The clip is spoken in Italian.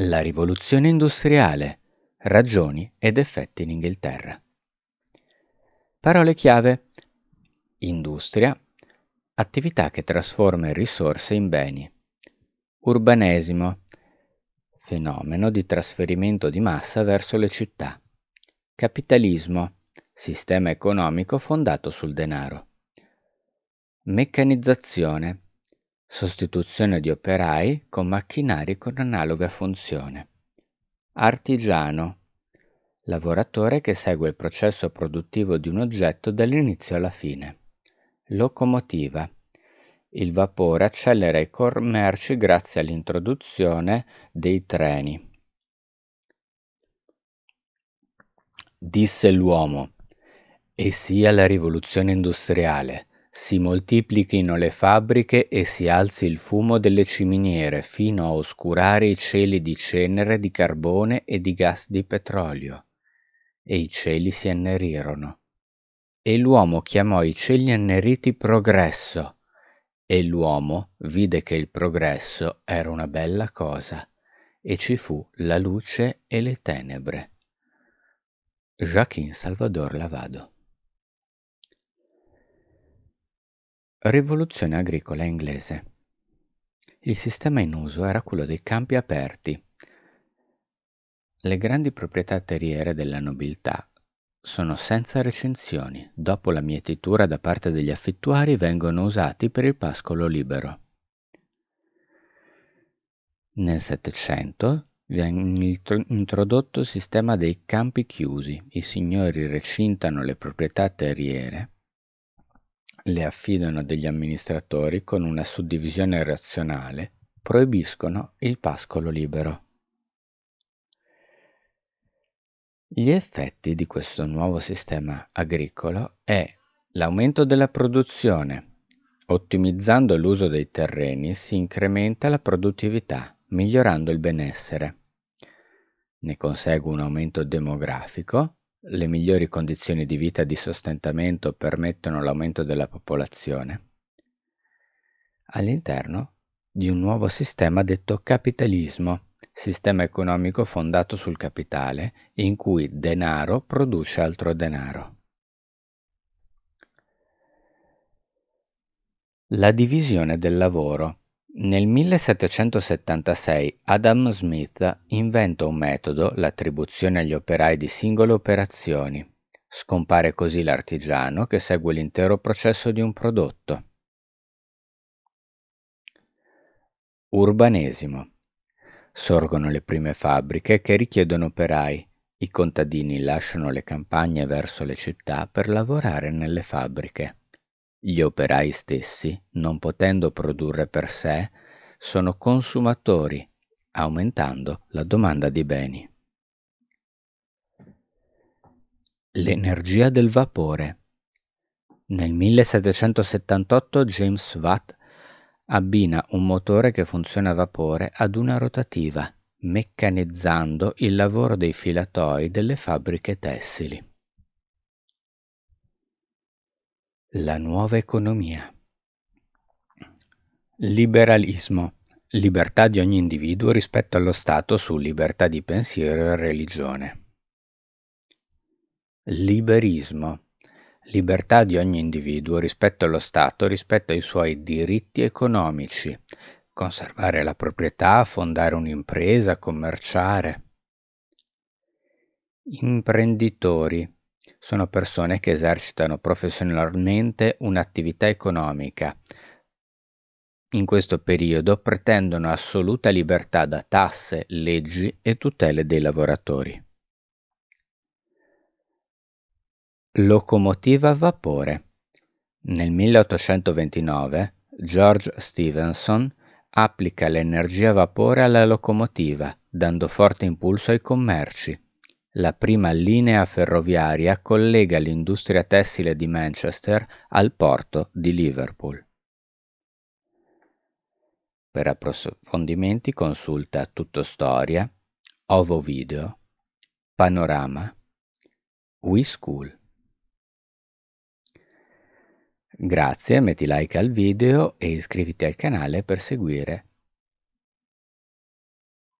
La rivoluzione industriale. Ragioni ed effetti in Inghilterra. Parole chiave. Industria. Attività che trasforma risorse in beni. Urbanesimo. Fenomeno di trasferimento di massa verso le città. Capitalismo. Sistema economico fondato sul denaro. Meccanizzazione sostituzione di operai con macchinari con analoga funzione. Artigiano lavoratore che segue il processo produttivo di un oggetto dall'inizio alla fine. Locomotiva. Il vapore accelera i commerci grazie all'introduzione dei treni. Disse l'uomo, e sia la rivoluzione industriale, si moltiplichino le fabbriche e si alzi il fumo delle ciminiere fino a oscurare i cieli di cenere, di carbone e di gas di petrolio. E i cieli si annerirono. E l'uomo chiamò i cieli anneriti progresso. E l'uomo vide che il progresso era una bella cosa. E ci fu la luce e le tenebre. Joaquin Salvador Lavado Rivoluzione agricola inglese. Il sistema in uso era quello dei campi aperti. Le grandi proprietà terriere della nobiltà sono senza recinzioni, dopo la mietitura da parte degli affittuari vengono usati per il pascolo libero. Nel Settecento viene introdotto il sistema dei campi chiusi, i signori recintano le proprietà terriere le affidano a degli amministratori con una suddivisione razionale, proibiscono il pascolo libero. Gli effetti di questo nuovo sistema agricolo è l'aumento della produzione. Ottimizzando l'uso dei terreni si incrementa la produttività, migliorando il benessere. Ne consegue un aumento demografico le migliori condizioni di vita e di sostentamento permettono l'aumento della popolazione. All'interno di un nuovo sistema detto capitalismo, sistema economico fondato sul capitale, in cui denaro produce altro denaro. La divisione del lavoro nel 1776 Adam Smith inventa un metodo, l'attribuzione agli operai di singole operazioni. Scompare così l'artigiano che segue l'intero processo di un prodotto. Urbanesimo. Sorgono le prime fabbriche che richiedono operai. I contadini lasciano le campagne verso le città per lavorare nelle fabbriche. Gli operai stessi, non potendo produrre per sé, sono consumatori, aumentando la domanda di beni. L'energia del vapore. Nel 1778 James Watt abbina un motore che funziona a vapore ad una rotativa, meccanizzando il lavoro dei filatoi delle fabbriche tessili. La nuova economia. Liberalismo. Libertà di ogni individuo rispetto allo Stato su libertà di pensiero e religione. Liberismo. Libertà di ogni individuo rispetto allo Stato rispetto ai suoi diritti economici. Conservare la proprietà, fondare un'impresa, commerciare. Imprenditori sono persone che esercitano professionalmente un'attività economica. In questo periodo pretendono assoluta libertà da tasse, leggi e tutele dei lavoratori. Locomotiva a vapore. Nel 1829 George Stevenson applica l'energia a vapore alla locomotiva, dando forte impulso ai commerci. La prima linea ferroviaria collega l'industria tessile di Manchester al porto di Liverpool. Per approfondimenti consulta Tutto Storia, Ovo Video, Panorama, We School. Grazie, metti like al video e iscriviti al canale per seguire